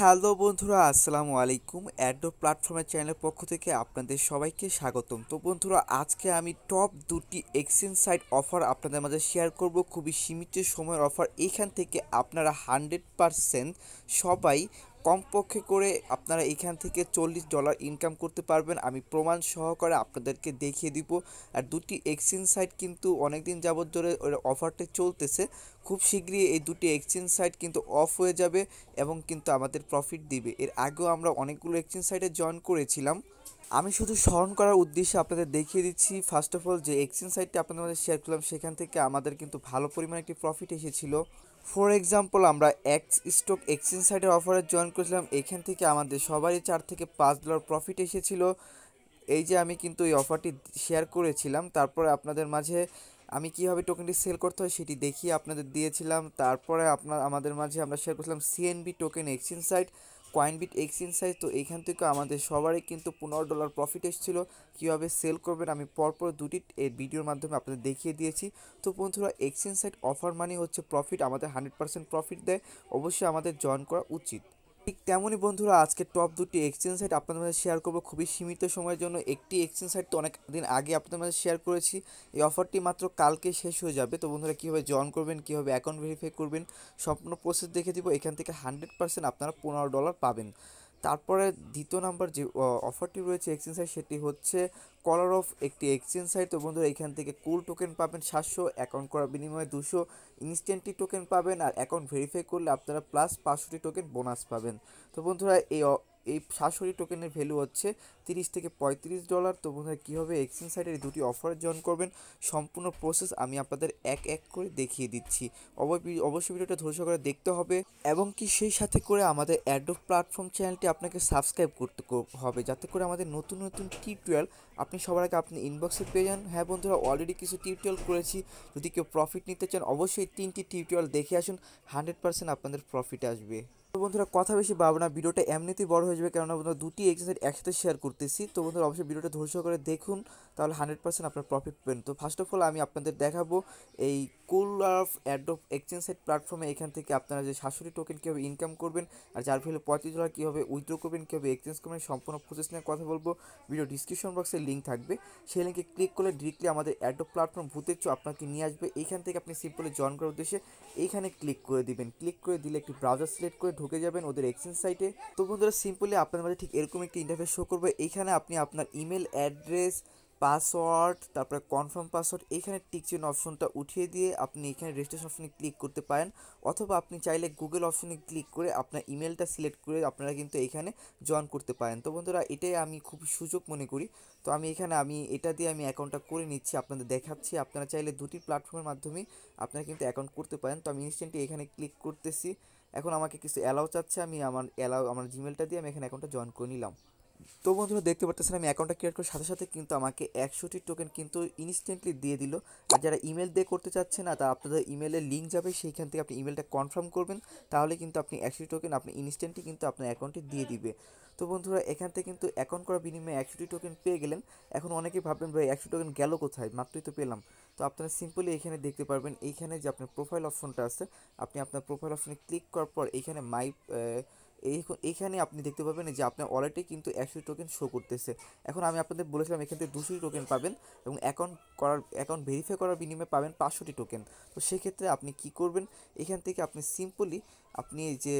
hello বন্ধুরা আসসালামু আলাইকুম অ্যাডো প্ল্যাটফর্মের চ্যানেলের পক্ষ থেকে আপনাদের সবাইকে স্বাগতম তো বন্ধুরা আজকে আমি টপ দুটি এক্সচেঞ্জ সাইট অফার আপনাদের মাঝে শেয়ার করব খুবই সীমিত সময়ের অফার এখান থেকে আপনারা হান্ড্রেড পারসেন্ট সবাই কমপক্ষে করে আপনারা এখান থেকে চল্লিশ ডলার ইনকাম করতে পারবেন আমি প্রমাণ সহকারে আপনাদেরকে দেখিয়ে দিব আর দুটি এক্সচেঞ্জ সাইট কিন্তু অনেক অনেকদিন যাবৎ ধরে অফারটি চলতেছে খুব শীঘ্রই এই দুটি এক্সচেঞ্জ সাইট কিন্তু অফ হয়ে যাবে এবং কিন্তু আমাদের প্রফিট দিবে এর আগেও আমরা অনেকগুলো এক্সচেঞ্জ সাইটে জয়েন করেছিলাম আমি শুধু স্মরণ করার উদ্দেশ্যে আপনাদের দেখিয়ে দিচ্ছি ফার্স্ট অফ অল যে এক্সচেঞ্জ সাইটটি আপনাদের শেয়ার করলাম সেখান থেকে আমাদের কিন্তু ভালো পরিমাণে একটি প্রফিট এসেছিলো ফর এক্সাম্পল আমরা এক্স স্টক এক্সচেঞ্জ সাইটের অফারে জয়েন করেছিলাম এখান থেকে আমাদের সবারই চার থেকে পাঁচ ডলার প্রফিট এসেছিল এই যে আমি কিন্তু এই অফারটি শেয়ার করেছিলাম তারপরে আপনাদের মাঝে আমি কীভাবে টোকেনটি সেল করতে হয় সেটি দেখিয়ে আপনাদের দিয়েছিলাম তারপরে আপনার আমাদের মাঝে আমরা শেয়ার করেছিলাম CNB token exchange site Coinbit exchange site তো এইখান থেকে আমাদের সবারই কিন্তু পনেরো ডলার প্রফিট এসেছিলো কীভাবে সেল করবেন আমি পরপর দুটি এর ভিডিওর মাধ্যমে আপনাদের দেখিয়ে দিয়েছি তো বন্ধুরা এক্সচেঞ্জ সাইট অফার মানে হচ্ছে প্রফিট আমাদের হান্ড্রেড পার্সেন্ট প্রফিট দেয় অবশ্যই আমাদের জয়েন করা উচিত ঠিক তেমনই বন্ধুরা আজকে টপ দুটি এক্সচেঞ্জ সাইট আপনাদের মাঝে শেয়ার করবো খুবই সীমিত সময়ের জন্য একটি এক্সচেঞ্জ সাইট তো অনেক দিন আগে আপনাদের মাঝে শেয়ার করেছি এই অফারটি মাত্র কালকে শেষ হয়ে যাবে তো বন্ধুরা কীভাবে জয়েন করবেন কীভাবে অ্যাকাউন্ট ভেরিফাই করবেন সম্পূর্ণ প্রসেস দেখে দিব এখান থেকে হান্ড্রেড আপনারা পনেরো ডলার পাবেন তারপরে দ্বিতীয় নাম্বার যে অফারটি রয়েছে এক্সচেঞ্জ সেটি হচ্ছে কলার অফ একটি এক্সচেঞ্জ সাইট তো বন্ধুরা এখান থেকে কুল টোকেন পাবেন সাতশো অ্যাকাউন্ট করার বিনিময়ে দুশো ইনস্ট্যান্টলি টোকেন পাবেন আর অ্যাকাউন্ট ভেরিফাই করলে আপনারা প্লাস পাঁচশোটি টোকেন বোনাস পাবেন তো বন্ধুরা এই এই সাশরী টোকেনের ভ্যালু হচ্ছে তিরিশ থেকে পঁয়ত্রিশ ডলার তো বন্ধুরা কীভাবে এক্সচেঞ্জ সাইটের এই দুটি অফার জয়েন করবেন সম্পূর্ণ প্রসেস আমি আপনাদের এক এক করে দেখিয়ে দিচ্ছি অবশ্যই ভিডিওটা ধৈর্য করে দেখতে হবে এবং কি সেই সাথে করে আমাদের অ্যাডোব প্ল্যাটফর্ম চ্যানেলটি আপনাকে সাবস্ক্রাইব করতে হবে যাতে করে আমাদের নতুন নতুন টিউটোরিয়াল আপনি সবার আগে আপনি ইনবক্সে পেয়ে যান হ্যাঁ বন্ধুরা অলরেডি কিছু টিউটোরিয়াল করেছি যদি কেউ প্রফিট নিতে চান অবশ্যই তিনটি টিউটোরিয়াল দেখে আসুন হান্ড্রেড পার্সেন্ট আপনাদের প্রফিট আসবে তো বন্ধুরা কথা বেশি বাবো না ভিডিওটা এমনিতেই বড় হয়ে যাবে কেননা বন্ধুরা দুটি এক্সারসাইজ একসাথে শেয়ার করতেছি তো বন্ধুরা অবশ্যই ভিডিওটা ধৈর্য করে দেখুন তাহলে হান্ড্রেড পার্সেন্ট আপনার প্রফিট পেন তো ফার্স্ট অফ অল আমি আপনাদের দেখাবো এই কুল অফ অ্যাডোপ এক্সচেঞ্জ সাইট প্ল্যাটফর্মে এখান থেকে আপনারা যে শাশুড়ি টোকেন কীভাবে ইনকাম করবেন আর যার ভ্যালু পঁয়ত্রিশ ডলার কীভাবে উইথড্র করবেন কীভাবে এক্সচেঞ্জ করবেন সম্পূর্ণ প্রসেস নিয়ে কথা বলবো ভিডিও ডিসক্রিপশন বক্সে লিঙ্ক থাকবে সেই লিঙ্কে ক্লিক করলে ডিরেক্টলি আমাদের অ্যাডোপ প্ল্যাটফর্ম চো আপনাকে নিয়ে আসবে এইখান থেকে আপনি সিম্পলি জয়েন করার উদ্দেশ্যে এইখানে ক্লিক করে দিবেন ক্লিক করে দিলে একটি ব্রাউজার সিলেক্ট করে ঢুকে যাবেন ওদের এক্সচেঞ্জ সাইটে তো বন্ধুরা সিম্পলি আপনার মাঝে ঠিক এরকম একটি ইন্টারফেস শো করবে এখানে আপনি আপনার ইমেল অ্যাড্রেস পাসওয়ার্ড তারপরে কনফার্ম পাসওয়ার্ড এখানে টিক চিহ্ন অপশনটা উঠিয়ে দিয়ে আপনি এখানে রেজিস্ট্রেশন অপশনে ক্লিক করতে পারেন অথবা আপনি চাইলে গুগল অপশনে ক্লিক করে আপনার ইমেলটা সিলেক্ট করে আপনারা কিন্তু এখানে জয়েন করতে পারেন তো বন্ধুরা এটাই আমি খুব সুযোগ মনে করি তো আমি এখানে আমি এটা দিয়ে আমি অ্যাকাউন্টটা করে নিচ্ছি আপনাদের দেখাচ্ছি আপনারা চাইলে দুটি প্ল্যাটফর্মের মাধ্যমে আপনারা কিন্তু অ্যাকাউন্ট করতে পারেন তো আমি ইনস্ট্যান্টলি এখানে ক্লিক করতেছি এখন আমাকে কিছু অ্যালাউ চাচ্ছে আমি আমার অ্যালাউ আমার জিমেলটা দিয়ে আমি এখানে অ্যাকাউন্টটা জয়েন করে নিলাম তো বন্ধুরা দেখতে পারতেছেন আমি অ্যাকাউন্টটা ক্রিয়েট করার সাথে সাথে কিন্তু আমাকে একশোটি টোকেন কিন্তু ইনস্ট্যান্টলি দিয়ে দিল আর যারা ইমেল দিয়ে করতে চাচ্ছে না তা আপনাদের ইমেলের লিঙ্ক যাবে সেইখান থেকে আপনি ইমেলটা কনফার্ম করবেন তাহলে কিন্তু আপনি একশোটি টোকেন আপনি ইনস্ট্যান্টলি কিন্তু আপনার অ্যাকাউন্টে দিয়ে দিবে তো বন্ধুরা এখান থেকে কিন্তু অ্যাকাউন্ট করার বিনিময়ে একশোটি টোকেন পেয়ে গেলেন এখন অনেকেই ভাববেন ভাই একশো টোকেন গেল কোথায় মাত্রই তো পেলাম তো আপনারা সিম্পলি এখানে দেখতে পারবেন এইখানে যে আপনার প্রোফাইল অপশনটা আছে আপনি আপনার প্রোফাইল অপশনে ক্লিক করার পর এখানে মাই এইখানে আপনি দেখতে পাবেন যে আপনার ওয়ালেটে কিন্তু একশো টোকেন শো করতেছে এখন আমি আপনাদের বলেছিলাম এখান থেকে দুশোটি টোকেন পাবেন এবং অ্যাকাউন্ট করার অ্যাকাউন্ট ভেরিফাই করার বিনিময়ে পাবেন পাঁচশোটি টোকেন তো সেক্ষেত্রে আপনি কি করবেন এখান থেকে আপনি সিম্পলি আপনি যে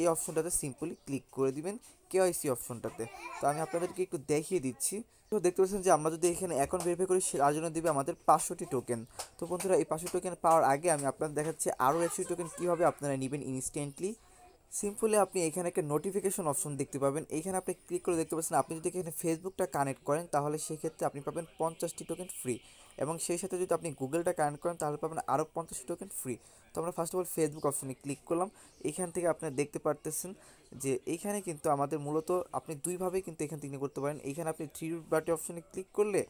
এই অপশনটাতে সিম্পলি ক্লিক করে দিবেন কেওয়াইসি অপশনটাতে তো আমি আপনাদেরকে একটু দেখিয়ে দিচ্ছি তো দেখতে পাচ্ছেন যে আমরা যদি এখানে অ্যাকাউন্ট ভেরিফাই করি তার জন্য দেবে আমাদের পাঁচশোটি টোকেন তো বন্ধুরা এই পাঁচশো টোকেন পাওয়ার আগে আমি আপনাদের দেখাচ্ছি আরও একশো টোকেন কীভাবে আপনারা নেবেন ইনস্ট্যান্টলি সিম্পলি আপনি এখানে একটা নোটিফিকেশন অপশন দেখতে পাবেন এখানে আপনি ক্লিক করে দেখতে পাচ্ছেন আপনি যদি এখানে ফেসবুকটা কানেক্ট করেন তাহলে সেক্ষেত্রে আপনি পাবেন পঞ্চাশটি টোকেন ফ্রি এবং সেই সাথে যদি আপনি গুগলটা কানেক্ট করেন তাহলে পাবেন আরও পঞ্চাশটি টোকেন ফ্রি তো আমরা ফার্স্ট অফ অল ফেসবুক অপশনে ক্লিক করলাম এখান থেকে আপনি দেখতে পারতেছেন যে এইখানে কিন্তু আমাদের মূলত আপনি দুইভাবে কিন্তু এখান থেকে করতে পারেন এখানে আপনি থ্রি বাটি অপশনে ক্লিক করলে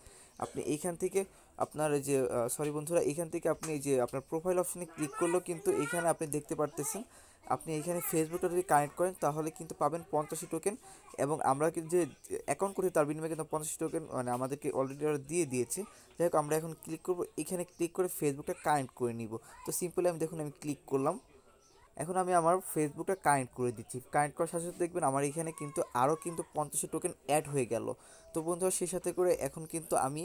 আপনি এইখান থেকে আপনার যে সরি বন্ধুরা এখান থেকে আপনি যে আপনার প্রোফাইল অপশনে ক্লিক করলেও কিন্তু এখানে আপনি দেখতে পারতেছেন আপনি এখানে ফেসবুকটা যদি কানেক্ট করেন তাহলে কিন্তু পাবেন পঞ্চাশি টোকেন এবং আমরা যে অ্যাকাউন্ট করি তার বিনিময়ে কিন্তু পঞ্চাশি টোকেন মানে আমাদেরকে অলরেডি ওরা দিয়ে দিয়েছে যাই হোক আমরা এখন ক্লিক করব এখানে ক্লিক করে ফেসবুকটা কানেক্ট করে নিব তো সিম্পলি আমি দেখুন আমি ক্লিক করলাম এখন আমি আমার ফেসবুকটা কানেক্ট করে দিচ্ছি কানেক্ট করার সাথে সাথে দেখবেন আমার এখানে কিন্তু আরও কিন্তু পঞ্চাশি টোকেন অ্যাড হয়ে গেল তো বন্ধুরা সেই সাথে করে এখন কিন্তু আমি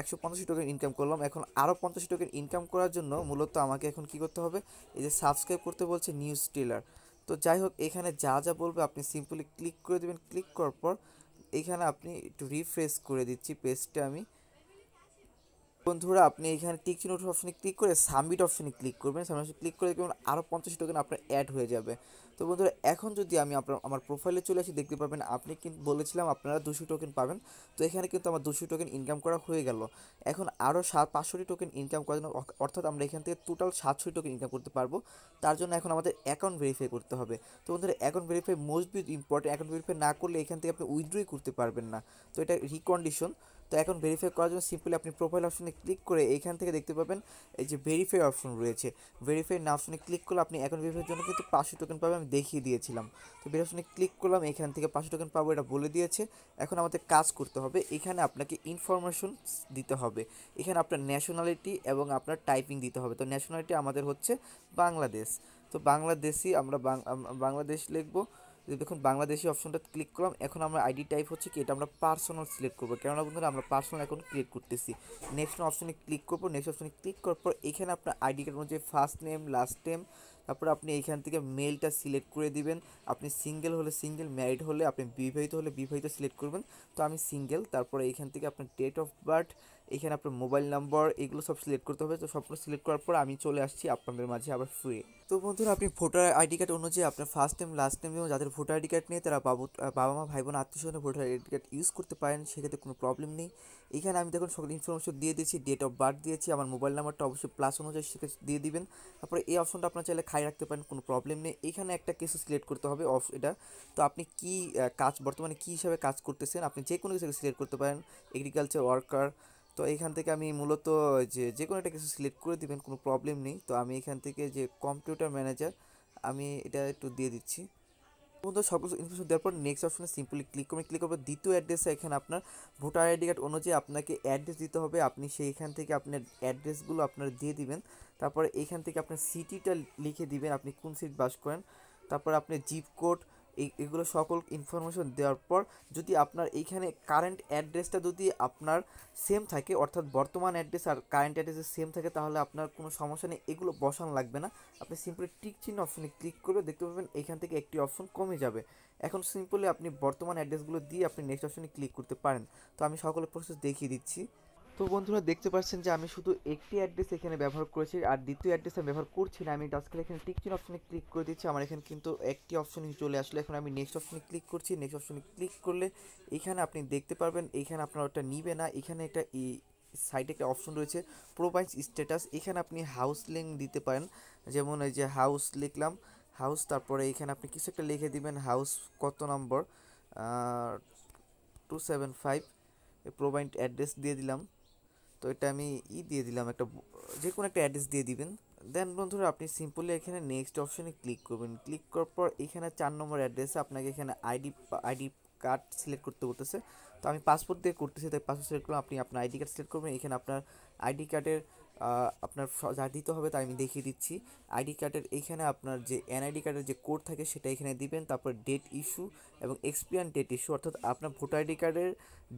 একশো পঞ্চাশ টোকেন ইনকাম করলাম এখন আরও পঞ্চাশ টোকেন ইনকাম করার জন্য মূলত আমাকে এখন কি করতে হবে এই যে সাবস্ক্রাইব করতে বলছে নিউজ টেলার তো যাই হোক এখানে যা যা বলবে আপনি সিম্পলি ক্লিক করে দেবেন ক্লিক করার পর এখানে আপনি একটু রিফ্রেশ করে দিচ্ছি পেজটা আমি বন্ধুরা আপনি এখানে টিক চিহ্ন অপশনে ক্লিক করে সাবমিট অপশনে ক্লিক করবেন সাবমিট অপশনে ক্লিক করে দেখবেন আরও পঞ্চাশ টোকেন আপনার অ্যাড হয়ে যাবে তো বন্ধুরা এখন যদি আমি আপনার আমার প্রোফাইলে চলে আসি দেখতে পাবেন আপনি কিন্তু বলেছিলাম আপনারা দুশো টোকেন পাবেন তো এখানে কিন্তু আমার দুশো টোকেন ইনকাম করা হয়ে গেল এখন আরও সাত পাঁচশোটি টোকেন ইনকাম করার জন্য অর্থাৎ আমরা এখান থেকে টোটাল সাতশোটি টোকেন ইনকাম করতে পারবো তার জন্য এখন আমাদের অ্যাকাউন্ট ভেরিফাই করতে হবে তো বন্ধুরা account verify most be important account verify না করলে এখান থেকে আপনি উইথড্রই করতে পারবেন না তো এটা রিকন্ডিশন তো এখন ভেরিফাই করার জন্য সিম্পলি আপনি প্রোফাইল অপশনে ক্লিক করে এইখান থেকে দেখতে পাবেন এই যে ভেরিফাই অপশন রয়েছে ভেরিফাই না অপশনে ক্লিক করলে আপনি এখন ভেরিফাইয়ের জন্য কিন্তু পাঁচশো টোকেন পাবেন আমি দেখিয়ে দিয়েছিলাম তো ভেরিফাই অপশনে ক্লিক করলাম এখান থেকে পাঁচশো টোকেন পাবো এটা বলে দিয়েছে এখন আমাদের কাজ করতে হবে এখানে আপনাকে ইনফরমেশন দিতে হবে এখানে আপনার ন্যাশনালিটি এবং আপনার টাইপিং দিতে হবে তো ন্যাশনালিটি আমাদের হচ্ছে বাংলাদেশ তো বাংলাদেশি আমরা বাংলাদেশ লিখবো দেখুন বাংলাদেশি অপশনটা ক্লিক করলাম এখন আমরা আইডি টাইপ হচ্ছে কি এটা আমরা পার্সোনাল সিলেক্ট করবো কেননা বন্ধুরা আমরা পার্সোনাল অ্যাকাউন্ট ক্রিয়েট করতেছি নেক্সট অপশনে ক্লিক করবো নেক্সট অপশনে ক্লিক করার পর এখানে আপনার আইডি কার্ড অনুযায়ী ফার্স্ট নেম লাস্ট নেম তারপর আপনি এইখান থেকে মেলটা সিলেক্ট করে দিবেন আপনি সিঙ্গেল হলে সিঙ্গেল ম্যারিড হলে আপনি বিবাহিত হলে বিবাহিত সিলেক্ট করবেন তো আমি সিঙ্গেল তারপরে এইখান থেকে আপনার ডেট অফ বার্থ এখানে আপনার মোবাইল নাম্বার এগুলো সব সিলেক্ট করতে হবে তো সবগুলো সিলেক্ট করার পর আমি চলে আসছি আপনাদের মাঝে আবার ফ্রি তো বন্ধুরা আপনি ভোটার আইডি কার্ড অনুযায়ী আপনার ফার্স্ট টাইম লাস্ট টাইম এবং যাদের ভোটার আইডি কার্ড নেই তারা বাবা মা ভাই বোন আত্মীয় স্বজন ভোটার আইডি কার্ড ইউজ করতে পারেন সেক্ষেত্রে কোনো প্রবলেম নেই এখানে আমি দেখুন সকল ইনফরমেশন দিয়ে দিয়েছি ডেট অফ বার্থ দিয়েছি আমার মোবাইল নাম্বারটা অবশ্যই প্লাস অনুযায়ী সেটা দিয়ে দিবেন তারপরে এই অপশনটা আপনার চাইলে খাই রাখতে পারেন কোনো প্রবলেম নেই এখানে একটা কেস সিলেক্ট করতে হবে অফ এটা তো আপনি কি কাজ বর্তমানে কি হিসাবে কাজ করতেছেন আপনি যে কোনো কিছু সিলেক্ট করতে পারেন এগ্রিকালচার ওয়ার্কার তো এখান থেকে আমি মূলত যে যে কোনো একটা কিছু সিলেক্ট করে দেবেন কোনো প্রবলেম নেই তো আমি এখান থেকে যে কম্পিউটার ম্যানেজার আমি এটা একটু দিয়ে দিচ্ছি বন্ধু সব কিছু ইনফরমেশন দেওয়ার পর নেক্সট অপশনে সিম্পলি ক্লিক করবেন ক্লিক করবে দ্বিতীয় অ্যাড্রেসে এখানে আপনার ভোটার আইডি কার্ড অনুযায়ী আপনাকে অ্যাড্রেস দিতে হবে আপনি সেইখান থেকে আপনার অ্যাড্রেসগুলো আপনার দিয়ে দিবেন তারপরে এখান থেকে আপনার সিটিটা লিখে দিবেন আপনি কোন সিট বাস করেন তারপর আপনি জিপ কোড এগুলো সকল ইনফরমেশন দেওয়ার পর যদি আপনার এইখানে কারেন্ট অ্যাড্রেসটা যদি আপনার সেম থাকে অর্থাৎ বর্তমান অ্যাড্রেস আর কারেন্ট অ্যাড্রেসে সেম থাকে তাহলে আপনার কোনো সমস্যা নেই এগুলো বসানো লাগবে না আপনি সিম্পলি টিক চিহ্ন অপশনে ক্লিক করলে দেখতে পাবেন এখান থেকে একটি অপশন কমে যাবে এখন সিম্পলি আপনি বর্তমান অ্যাড্রেসগুলো দিয়ে আপনি নেক্সট অপশনে ক্লিক করতে পারেন তো আমি সকলের প্রসেস দেখিয়ে দিচ্ছি তো বন্ধুরা দেখতে পাচ্ছেন যে আমি শুধু একটি অ্যাড্রেস এখানে ব্যবহার করেছি আর দ্বিতীয় অ্যাড্রেস আমি ব্যবহার করছি না আমি টাস্কের এখানে টিকচিন অপশনে ক্লিক করে দিচ্ছি আমার এখানে কিন্তু একটি অপশন চলে আসলে এখন আমি নেক্সট অপশনে ক্লিক করছি নেক্সট অপশনে ক্লিক করলে এখানে আপনি দেখতে পারবেন এখানে আপনার ওটা নিবে না এখানে একটা সাইডে একটা অপশন রয়েছে প্রোভাইডস স্ট্যাটাস এখানে আপনি হাউস লিঙ্ক দিতে পারেন যেমন এই যে হাউস লিখলাম হাউস তারপরে এখানে আপনি কিছু একটা লিখে দিবেন হাউস কত number two seven five provide address দিয়ে দিলাম তো এটা আমি ই দিয়ে দিলাম একটা যে কোনো একটা অ্যাড্রেস দিয়ে দিবেন দেন বন্ধুরা আপনি সিম্পলি এখানে নেক্সট অপশনে ক্লিক করবেন ক্লিক করার পর এখানে চার নম্বর অ্যাড্রেসে আপনাকে এখানে আইডি আইডি কার্ড সিলেক্ট করতে বলতেছে তো আমি পাসপোর্ট দিয়ে করতেছি তাই পাসপোর্ট সিলেক্ট করলাম আপনি আপনার আইডি কার্ড সিলেক্ট করবেন এখানে আপনার আইডি কার্ডের আপনার যা দিতে হবে তা আমি দেখিয়ে দিচ্ছি আইডি কার্ডের এইখানে আপনার যে এনআইডি কার্ডের যে কোড থাকে সেটা এখানে দিবেন তারপর ডেট ইস্যু এবং এক্সপিয়ান ডেট ইস্যু অর্থাৎ আপনার ভোটার আইডি কার্ডের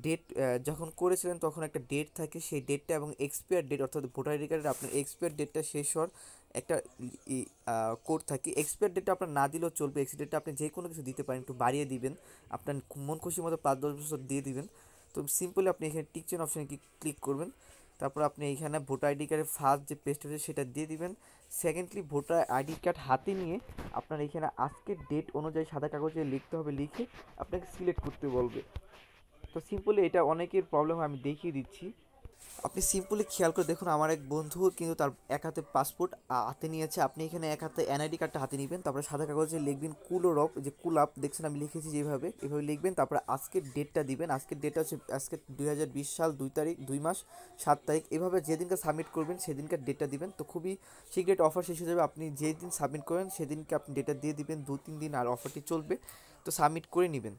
ডেট যখন করেছিলেন তখন একটা ডেট থাকে সেই ডেটটা এবং এক্সপিয়ার ডেট অর্থাৎ ভোটার আইডি কার্ডের আপনার এক্সপিয়ার ডেটটা শেষ হওয়ার একটা কোড থাকে এক্সপিয়ার ডেটটা আপনার না দিলেও চলবে এক্সপি ডেটটা আপনি যে কোনো কিছু দিতে পারেন একটু বাড়িয়ে দিবেন আপনার মন খুশি মতো পাঁচ দশ বছর দিয়ে দিবেন তো সিম্পলি আপনি এখানে টিকচেন অপশানে ক্লিক করবেন তারপর আপনি এইখানে ভোটার আইডি কার্ডের ফার্স্ট যে পেস্ট আছে সেটা দিয়ে দিবেন সেকেন্ডলি ভোটার আইডি কার্ড হাতে নিয়ে আপনার এইখানে আজকের ডেট অনুযায়ী সাদা কাগজে লিখতে হবে লিখে আপনাকে সিলেক্ট করতে বলবে তো সিম্পলি এটা অনেকের প্রবলেম আমি দেখিয়ে দিচ্ছি আপনি সিম্পলি খেয়াল করে দেখুন আমার এক বন্ধু কিন্তু তার এক হাতে পাসপোর্ট হাতে নিয়েছে আপনি এখানে এক হাতে এনআইডি কার্ডটা হাতে নেবেন তারপরে সাদা কাগজে লিখবেন কুলোরপ যে কুলাপ দেখছেন আমি লিখেছি যেভাবে এভাবে লিখবেন তারপরে আজকের ডেটটা দিবেন আজকের ডেটটা হচ্ছে আজকে দুই সাল দুই তারিখ দুই মাস সাত তারিখ এভাবে যেদিনকে সাবমিট করবেন সেদিনকার ডেটটা দিবেন তো খুবই সিক্রেট অফার শেষ হয়ে যাবে আপনি যেদিন সাবমিট করবেন সেদিনকে আপনি ডেটটা দিয়ে দিবেন দু তিন দিন আর অফারটি চলবে তো সাবমিট করে নেবেন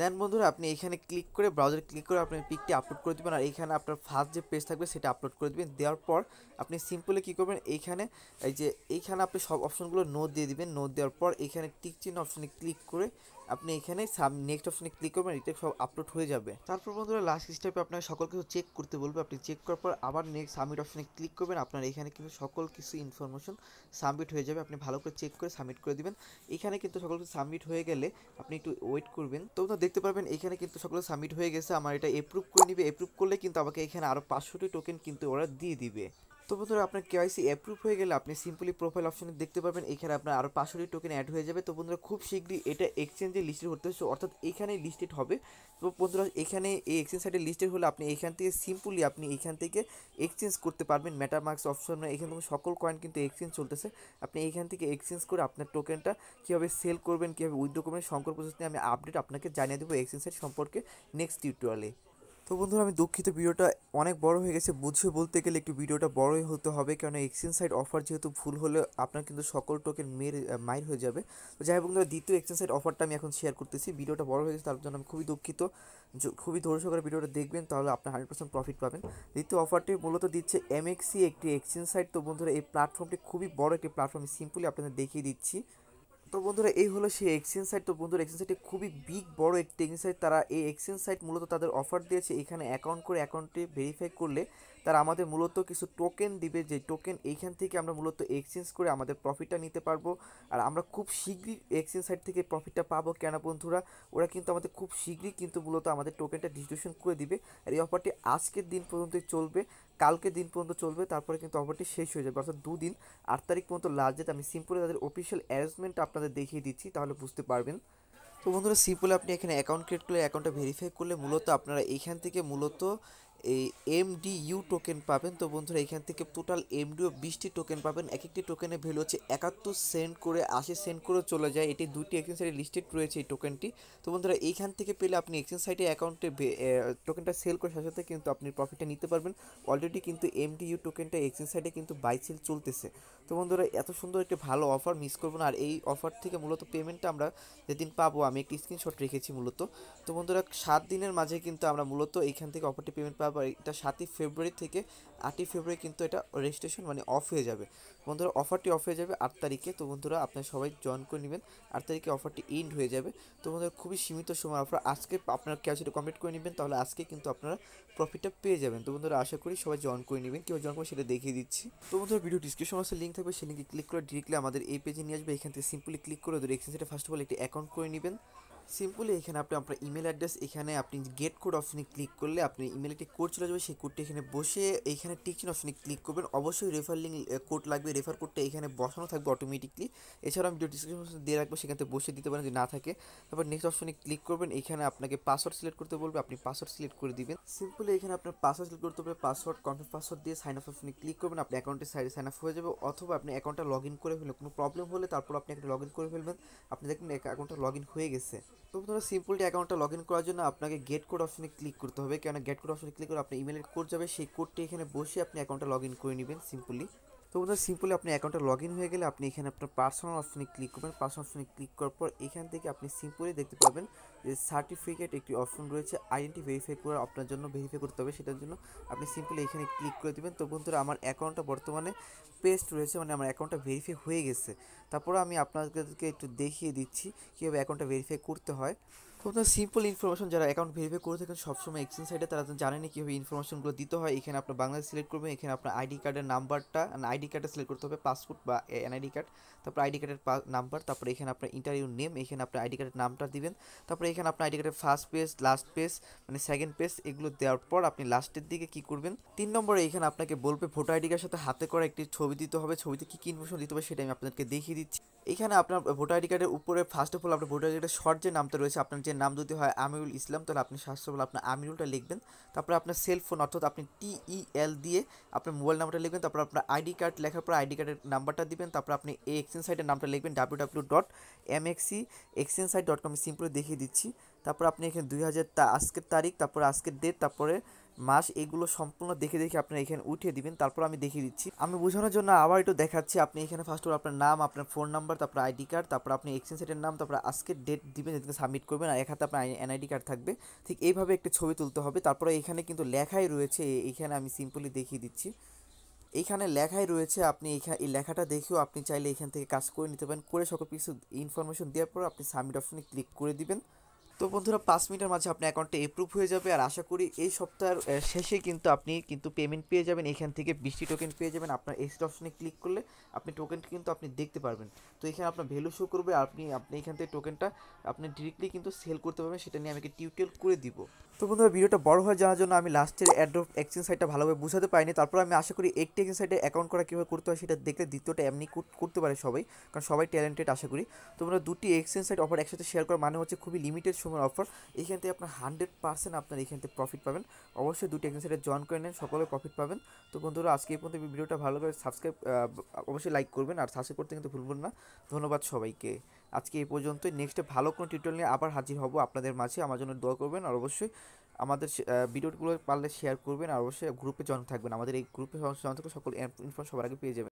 দেন বন্ধুরা আপনি এখানে ক্লিক করে ব্রাউজার ক্লিক করে আপনি পিকটি আপলোড করে দেবেন আর এখানে আপনার ফার্স্ট যে পেজ থাকবে সেটা আপলোড করে দেবেন দেওয়ার পর আপনি সিম্পলি কী করবেন এইখানে এই যে এইখানে আপনি সব অপশনগুলো নোট দিয়ে দিবেন নোট দেওয়ার পর এখানে টিক চিহ্ন অপশনে ক্লিক করে আপনি এখানে সাব নেক্সট অপশনে ক্লিক করবেন এটা সব আপলোড হয়ে যাবে তারপর বন্ধুরা লাস্ট স্টেপে আপনার সকল কিছু চেক করতে বলবে আপনি চেক করার পর আবার নেক্সট সাবমিট অপশনে ক্লিক করবেন আপনার এখানে কিন্তু সকল কিছু ইনফরমেশন সাবমিট হয়ে যাবে আপনি ভালো করে চেক করে সাবমিট করে দিবেন এখানে কিন্তু সকল কিছু সাবমিট হয়ে গেলে আপনি একটু ওয়েট করবেন তো আপনারা দেখতে পারবেন এখানে কিন্তু সকল সাবমিট হয়ে গেছে আমার এটা এপ্রুভ করে নিবে এপ্রুভ করলে কিন্তু আমাকে এখানে আরও পাঁচশোটি টোকেন কিন্তু ওরা দিয়ে দিবে তো বন্ধুরা আপনার কেওয়াইসি অ্যাপ্রুভ হয়ে গেলে আপনি সিম্পলি প্রোফাইল অপশনে দেখতে পারবেন এখানে আপনার আরও পাঁচশোটি টোকেন অ্যাড হয়ে যাবে তো বন্ধুরা খুব শীঘ্রই এটা এক্সচেঞ্জে লিস্টেড হতে হচ্ছে অর্থাৎ এখানে লিস্টেড হবে তো বন্ধুরা এখানে এই এক্সচেঞ্জ সাইটে লিস্টেড হলে আপনি এখান থেকে সিম্পলি আপনি এখান থেকে এক্সচেঞ্জ করতে পারবেন ম্যাটামার্কস অপশন এখান থেকে সকল কয়েন কিন্তু এক্সচেঞ্জ চলতেছে আপনি এখান থেকে এক্সচেঞ্জ করে আপনার টোকেনটা কীভাবে সেল করবেন কীভাবে উইথড্র করবেন সংকল্প আমি আপডেট আপনাকে জানিয়ে দেবো এক্সচেঞ্জ সাইট সম্পর্কে নেক্সট টিউটোরিয়ালে তো বন্ধুরা আমি দুঃখিত ভিডিওটা অনেক বড় হয়ে গেছে বুঝে বলতে গেলে একটু ভিডিওটা বড়ই হতে হবে কারণ এক্সচেঞ্জ সাইট অফার যেহেতু ভুল হলে আপনার কিন্তু সকল টোকেন মের মাইর হয়ে যাবে তো যাই বন্ধুরা দ্বিতীয় এক্সচেঞ্জ সাইট অফারটা আমি এখন শেয়ার করতেছি ভিডিওটা বড় হয়ে গেছে তার জন্য আমি খুবই দুঃখিত খুবই ধৈর্য সহকারে ভিডিওটা দেখবেন তাহলে আপনার হান্ড্রেড পার্সেন্ট প্রফিট পাবেন দ্বিতীয় অফারটি মূলত দিচ্ছে এমএক্সি একটি এক্সচেঞ্জ সাইট তো বন্ধুরা এই প্ল্যাটফর্মটি খুবই বড় একটি প্ল্যাটফর্ম সিম্পলি আপনাদের দেখিয়ে দিচ্ছি তো বন্ধুরা এই হলো সেই এক্সচেঞ্জ সাইট তো বন্ধুরা এক্সচেঞ্জ সাইটে খুবই বিগ বড় একটি এক্সচেঞ্জ সাইট তারা এই এক্সচেঞ্জ সাইট মূলত তাদের অফার দিয়েছে এখানে অ্যাকাউন্ট করে অ্যাকাউন্টটি ভেরিফাই করলে তারা আমাদের মূলত কিছু টোকেন দিবে যে টোকেন এইখান থেকে আমরা মূলত এক্সচেঞ্জ করে আমাদের প্রফিটটা নিতে পারবো আর আমরা খুব শীঘ্রই এক্সচেঞ্জ সাইট থেকে প্রফিটটা পাবো কেন বন্ধুরা ওরা কিন্তু আমাদের খুব শীঘ্রই কিন্তু মূলত আমাদের টোকেনটা ডিস্ট্রিবিউশন করে দিবে আর এই অফারটি আজকের দিন পর্যন্ত চলবে কালকে দিন পর্যন্ত চলবে তারপরে কিন্তু অফারটি শেষ হয়ে যাবে অর্থাৎ দুদিন আট তারিখ পর্যন্ত লাস্ট ডেট আমি সিম্পলি তাদের অফিসিয়াল অ্যারেঞ্জমেন্ট আপনাদের দেখিয়ে দিচ্ছি তাহলে বুঝতে পারবেন তো বন্ধুরা সিম্পলি আপনি এখানে অ্যাকাউন্ট ক্রিয়েট করলে অ্যাকাউন্টটা ভেরিফাই করলে মূলত আপনারা এইখান থেকে মূলত এই এমডিইউ টোকেন পাবেন তো বন্ধুরা এখান থেকে টোটাল এমডিও বিশটি টোকেন পাবেন এক একটি টোকেনের ভ্যালু হচ্ছে একাত্তর সেন্ট করে আশি সেন্ট করে চলে যায় এটি দুটি এক্সচেঞ্জ সাইটে লিস্টেড রয়েছে এই টোকেনটি তো বন্ধুরা এইখান থেকে পেলে আপনি এক্সচেঞ্জ সাইটে অ্যাকাউন্টে টোকেনটা সেল করে সাথে সাথে কিন্তু আপনি প্রফিটটা নিতে পারবেন অলরেডি কিন্তু এমডিইউ টোকেনটা এক্সচেঞ্জ সাইটে কিন্তু বাই সেল চলতেছে তো বন্ধুরা এত সুন্দর একটি ভালো অফার মিস করবো না আর এই অফার থেকে মূলত পেমেন্টটা আমরা যেদিন পাবো আমি একটি স্ক্রিনশট রেখেছি মূলত তো বন্ধুরা সাত দিনের মাঝে কিন্তু আমরা মূলত এইখান থেকে অফারটি পেমেন্ট পাবো আবার এটা সাতই ফেব্রুয়ারি থেকে আটই ফেব্রুয়ারি কিন্তু এটা রেজিস্ট্রেশন মানে অফ হয়ে যাবে বন্ধুরা অফারটি অফ হয়ে যাবে আট তারিখে তো বন্ধুরা আপনারা সবাই জয়েন করে নেবেন আট তারিখে অফারটি এন্ড হয়ে যাবে তো বন্ধুরা খুবই সীমিত সময় অফার আজকে আপনারা সেটা কমপ্লিট করে নেবেন তাহলে আজকে কিন্তু আপনারা প্রফিটটা পেয়ে যাবেন তো বন্ধুরা আশা করি সবাই জয়েন করে নেবেন কেউ জয়েন করে সেটা দেখিয়ে দিচ্ছি তো বন্ধুরা ভিডিও ডিসক্রিপশন আছে লিঙ্ক থাকবে সেই লিঙ্কে ক্লিক করে ডিরেক্টলি আমাদের এই পেজে নিয়ে আসবে এখান থেকে সিম্পলি ক্লিক করে ওদের এক্সচেঞ্জটা ফার্স্ট অফ অল একটি অ্যাকাউন্ট করে নেবেন সিম্পলি এখানে আপনি আপনার ইমেল অ্যাড্রেস এখানে আপনি গেট কোড অপশনে ক্লিক করলে আপনি ইমেলে একটি কোড চলে যাবে সেই কোডটি এখানে বসে এখানে টিকচিন অপশনে ক্লিক করবেন অবশ্যই রেফার লিঙ্ক কোড লাগবে রেফার কোডটা এখানে বসানো থাকবে অটোমেটিকলি এছাড়াও আমি ডিসক্রিপশন দিয়ে রাখবো সেখানে বসে দিতে পারেন যদি না থাকে তারপর নেক্সট অপশনে ক্লিক করবেন এখানে আপনাকে পাসওয়ার্ড সিলেক্ট করতে বলবে আপনি পাসওয়ার্ড সিলেক্ট করে দিবেন সিম্পলি এখানে আপনার পাসওয়ার্ড সিলেক্ট করতে হবে পাসওয়ার্ড কনফার্ম পাসওয়ার্ড দিয়ে সাইন আপ অপশনে ক্লিক করবেন আপনি অ্যাকাউন্টের সাইডে সাইন আপ হয়ে যাবে অথবা আপনি অ্যাকাউন্টটা লগ ইন করে ফেলবেন কোনো প্রবলেম হলে তারপর আপনি একটা লগ ইন করে ফেলবেন আপনি দেখবেন অ্যাকাউন্টটা লগ ইন হয়ে গেছে তো বন্ধুরা সিম্পলটি অ্যাকাউন্টটা লগ ইন করার জন্য আপনাকে গেট কোড অপশনে ক্লিক করতে হবে কেননা গেট কোড অপশনে ক্লিক করে আপনি ইমেলের কোড যাবে সেই কোডটি এখানে বসে আপনি অ্যাকাউন্টটা লগ ইন করে নেবেন সিম্পলি তো বোধহয় সিম্পলি আপনি অ্যাকাউন্টে লগ ইন হয়ে গেলে আপনি এখানে আপনার পার্সোনাল অপশনে ক্লিক করবেন পার্সোনাল অপশনে ক্লিক করার পর এখান থেকে আপনি সিম্পলি দেখতে পাবেন যে সার্টিফিকেট একটি অপশন রয়েছে আইডেন্টি ভেরিফাই করে আপনার জন্য ভেরিফাই করতে হবে সেটার জন্য আপনি সিম্পলি এখানে ক্লিক করে দেবেন তো বন্ধুরা আমার অ্যাকাউন্টটা বর্তমানে পেস্ট রয়েছে মানে আমার অ্যাকাউন্টটা ভেরিফাই হয়ে গেছে তারপরে আমি আপনাদেরকে একটু দেখিয়ে দিচ্ছি কীভাবে অ্যাকাউন্টটা ভেরিফাই করতে হয় তো আপনার সিম্পল ইনফরমেশন যারা অ্যাকাউন্ট ভেরিফাই করে থাকেন সবসময় এক্সচেঞ্জ সাইটে তারা জানেন কীভাবে ইনফরমেশনগুলো দিতে হয় এখানে আপনার বাংলাদেশ সিলেক্ট করবেন এখানে আপনার আইডি কার্ডের নাম্বারটা আইডি কার্ডটা সিলেক্ট করতে হবে পাসপোর্ট বা এনআইডি কার্ড তারপর আইডি কার্ডের নাম্বার তারপরে এখানে আপনার ইন্টারভিউ নেম এখানে আপনার আইডি কার্ডের নামটা দিবেন তারপরে এখানে আপনার আইডি কার্ডের ফার্স্ট পেজ লাস্ট পেজ মানে সেকেন্ড পেজ এগুলো দেওয়ার পর আপনি লাস্টের দিকে কি করবেন তিন নম্বরে এখানে আপনাকে বলবে ভোটার আইডি কার্ডের সাথে হাতে করা একটি ছবি দিতে হবে ছবিতে কী কী ইনফরমেশন দিতে হবে সেটা আমি আপনাদেরকে দেখিয়ে দিচ্ছি এখানে আপনার ভোটার আইডি কার্ডের উপরে ফার্স্ট অফ অল আপনার ভোটার আইডি কার্ডের শর্ট যে নামটা রয়েছে আপনার নিচের নাম যদি হয় আমিরুল ইসলাম তাহলে আপনি বলে আপনার আমিরুলটা লিখবেন তারপরে আপনার সেলফোন অর্থাৎ আপনি টিইএল এল e দিয়ে আপনার মোবাইল নাম্বারটা লিখবেন তারপর আপনার আইডি কার্ড লেখার পর আইডি কার্ডের নাম্বারটা দিবেন তারপর আপনি এই এক্সচেঞ্জ সাইটের নামটা লিখবেন W W dot M X exchange site dot com simply দেখিয়ে দিচ্ছি তারপর আপনি এখানে দুই হাজার আজকের তারিখ তারপর আজকের ডেট তারপরে মাস এগুলো সম্পূর্ণ দেখে দেখে আপনি এখানে উঠিয়ে দিবেন তারপর আমি দেখিয়ে দিচ্ছি আমি বোঝানোর জন্য আবার একটু দেখাচ্ছি আপনি এখানে ফার্স্ট অফ আপনার নাম আপনার ফোন নাম্বার তারপর আইডি কার্ড তারপর আপনি এক্সচেঞ্জ সেটের নাম তারপর আজকে ডেট দিবেন যেদিকে সাবমিট করবেন আর এক হাতে আপনার এনআইডি কার্ড থাকবে ঠিক এইভাবে একটি ছবি তুলতে হবে তারপরে এখানে কিন্তু লেখাই রয়েছে এখানে আমি সিম্পলি দেখিয়ে দিচ্ছি এখানে লেখাই রয়েছে আপনি এই লেখাটা দেখেও আপনি চাইলে এখান থেকে কাজ করে নিতে পারেন করে সকল কিছু ইনফরমেশন দেওয়ার পর আপনি সাবমিট অপশনে ক্লিক করে দিবেন তো বন্ধুরা পাঁচ মিনিটের মাঝে আপনার অ্যাকাউন্টে এপ্রুভ হয়ে যাবে আর আশা করি এই সপ্তাহের শেষে কিন্তু আপনি কিন্তু পেমেন্ট পেয়ে যাবেন এখান থেকে বিশটি টোকেন পেয়ে যাবেন আপনার এক্সিট অপশনে ক্লিক করলে আপনি টোকেনটি কিন্তু আপনি দেখতে পারবেন তো এখানে আপনার ভ্যালু শো করবে আপনি আপনি এখান থেকে টোকেনটা আপনি ডিরেক্টলি কিন্তু সেল করতে পারবেন সেটা নিয়ে আমাকে টিউটেল করে দিব তো বন্ধুরা ভিডিওটা বড় হয়ে জানার জন্য আমি লাস্টের অ্যাড্রপ এক্সচেঞ্জ সাইটটা ভালোভাবে বুঝাতে পারিনি তারপর আমি আশা করি একটি এক্সচেঞ্জ সাইটে অ্যাকাউন্ট করা কীভাবে করতে হয় সেটা দেখলে দ্বিতীয়টা এমনি করতে পারে সবাই কারণ সবাই ট্যালেন্টেড আশা করি তো বন্ধুরা দুটি এক্সচেঞ্জ সাইট অফার একসাথে শেয়ার করা মানে হচ্ছে খুবই লিমিটেড সময়ের অফার এখান থেকে আপনার হান্ড্রেড পার্সেন্ট আপনার এখান থেকে প্রফিট পাবেন অবশ্যই দুটি এক্সেন সেটে জয়েন করে নেন সকলে প্রফিট পাবেন তো বন্ধুরা আজকে এই পর্যন্ত ভিডিওটা ভালো করে সাবস্ক্রাইব অবশ্যই লাইক করবেন আর সাবস্ক্রাইব করতে কিন্তু ভুলবেন না ধন্যবাদ সবাইকে আজকে এই পর্যন্তই নেক্সটে ভালো কোনো টিউটোরিয়াল নিয়ে আবার হাজির হব আপনাদের মাঝে আমার জন্য দোয়া করবেন আর অবশ্যই আমাদের ভিডিওগুলো পারলে শেয়ার করবেন আর অবশ্যই গ্রুপে জয়েন থাকবেন আমাদের এই গ্রুপে জয়েন থাকলে সকল ইনফর্ম সবার আগে পেয়ে যাবেন